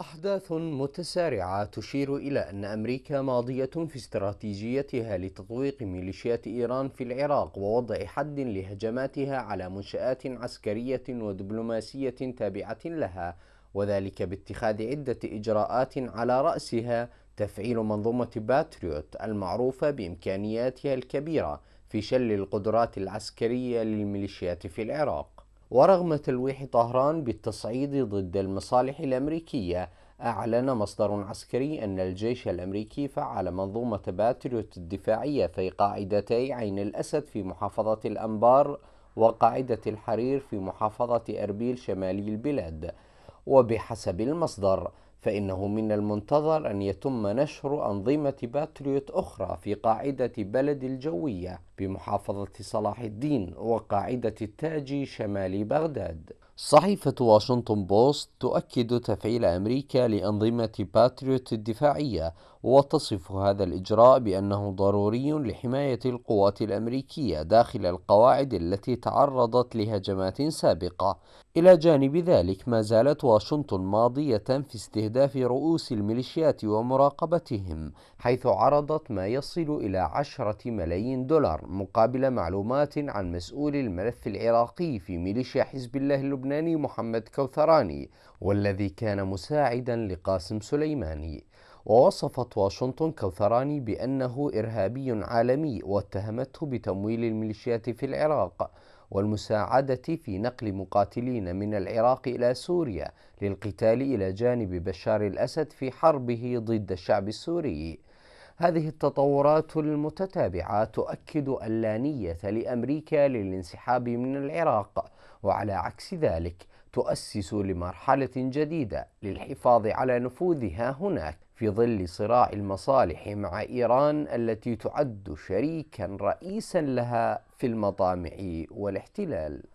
أحداث متسارعة تشير إلى أن أمريكا ماضية في استراتيجيتها لتطويق ميليشيات إيران في العراق ووضع حد لهجماتها على منشآت عسكرية ودبلوماسية تابعة لها وذلك باتخاذ عدة إجراءات على رأسها تفعيل منظومة باتريوت المعروفة بإمكانياتها الكبيرة في شل القدرات العسكرية للميليشيات في العراق ورغم تلويح طهران بالتصعيد ضد المصالح الأمريكية أعلن مصدر عسكري أن الجيش الأمريكي فعل منظومة باتريوت الدفاعية في قاعدتي عين الأسد في محافظة الأنبار وقاعدة الحرير في محافظة أربيل شمالي البلاد وبحسب المصدر فإنه من المنتظر أن يتم نشر أنظمة باتريوت أخرى في قاعدة بلد الجوية بمحافظة صلاح الدين وقاعدة التاج شمال بغداد صحيفة واشنطن بوست تؤكد تفعيل أمريكا لأنظمة باتريوت الدفاعية وتصف هذا الإجراء بأنه ضروري لحماية القوات الأمريكية داخل القواعد التي تعرضت لهجمات سابقة إلى جانب ذلك ما زالت واشنطن ماضية في استهداف رؤوس الميليشيات ومراقبتهم حيث عرضت ما يصل إلى عشرة ملايين دولار مقابل معلومات عن مسؤول الملف العراقي في ميليشيا حزب الله اللبناني اللبناني محمد كوثراني والذي كان مساعدا لقاسم سليماني ووصفت واشنطن كوثراني بأنه إرهابي عالمي واتهمته بتمويل الميليشيات في العراق والمساعدة في نقل مقاتلين من العراق إلى سوريا للقتال إلى جانب بشار الأسد في حربه ضد الشعب السوري. هذه التطورات المتتابعة تؤكد اللانية لأمريكا للانسحاب من العراق وعلى عكس ذلك تؤسس لمرحلة جديدة للحفاظ على نفوذها هناك في ظل صراع المصالح مع إيران التي تعد شريكا رئيسا لها في المطامع والاحتلال